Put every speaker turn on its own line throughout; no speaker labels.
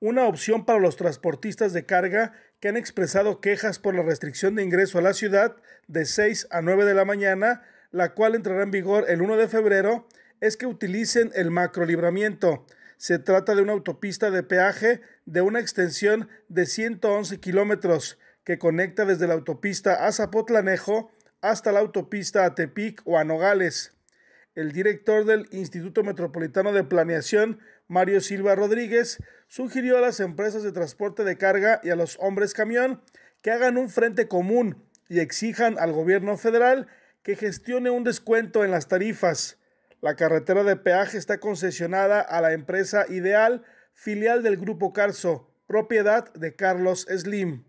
una opción para los transportistas de carga que han expresado quejas por la restricción de ingreso a la ciudad de 6 a 9 de la mañana, la cual entrará en vigor el 1 de febrero, es que utilicen el macrolibramiento. Se trata de una autopista de peaje de una extensión de 111 kilómetros que conecta desde la autopista a Zapotlanejo hasta la autopista a Tepic o a Nogales el director del Instituto Metropolitano de Planeación, Mario Silva Rodríguez, sugirió a las empresas de transporte de carga y a los hombres camión que hagan un frente común y exijan al gobierno federal que gestione un descuento en las tarifas. La carretera de peaje está concesionada a la empresa Ideal, filial del Grupo Carso, propiedad de Carlos Slim.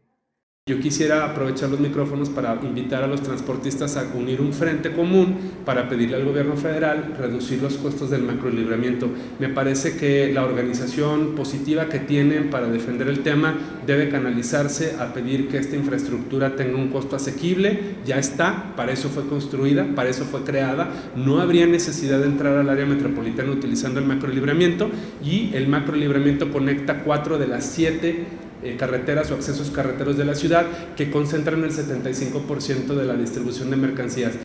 Yo quisiera aprovechar los micrófonos para invitar a los transportistas a unir un frente común para pedirle al gobierno federal reducir los costos del macrolibramiento. Me parece que la organización positiva que tienen para defender el tema debe canalizarse a pedir que esta infraestructura tenga un costo asequible. Ya está, para eso fue construida, para eso fue creada. No habría necesidad de entrar al área metropolitana utilizando el macrolibramiento y el macrolibramiento conecta cuatro de las siete eh, carreteras o accesos carreteros de la ciudad que concentran el 75% de la distribución de mercancías.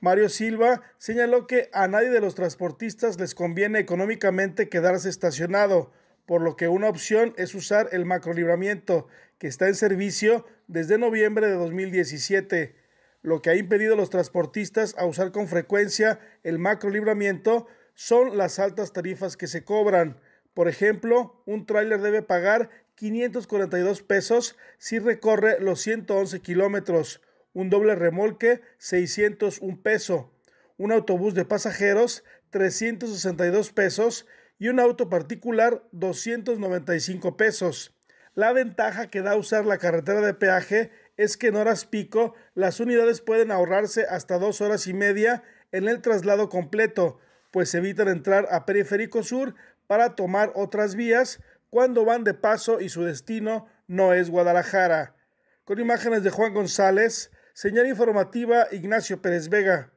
Mario Silva señaló que a nadie de los transportistas les conviene económicamente quedarse estacionado, por lo que una opción es usar el macrolibramiento, que está en servicio desde noviembre de 2017, lo que ha impedido a los transportistas a usar con frecuencia el macrolibramiento son las altas tarifas que se cobran. Por ejemplo, un tráiler debe pagar 542 pesos si recorre los 111 kilómetros, un doble remolque 601 peso, un autobús de pasajeros 362 pesos y un auto particular 295 pesos. La ventaja que da usar la carretera de peaje es que en horas pico las unidades pueden ahorrarse hasta dos horas y media en el traslado completo, pues evitan entrar a Periférico Sur para tomar otras vías cuando van de paso y su destino no es Guadalajara. Con imágenes de Juan González, señal informativa Ignacio Pérez Vega.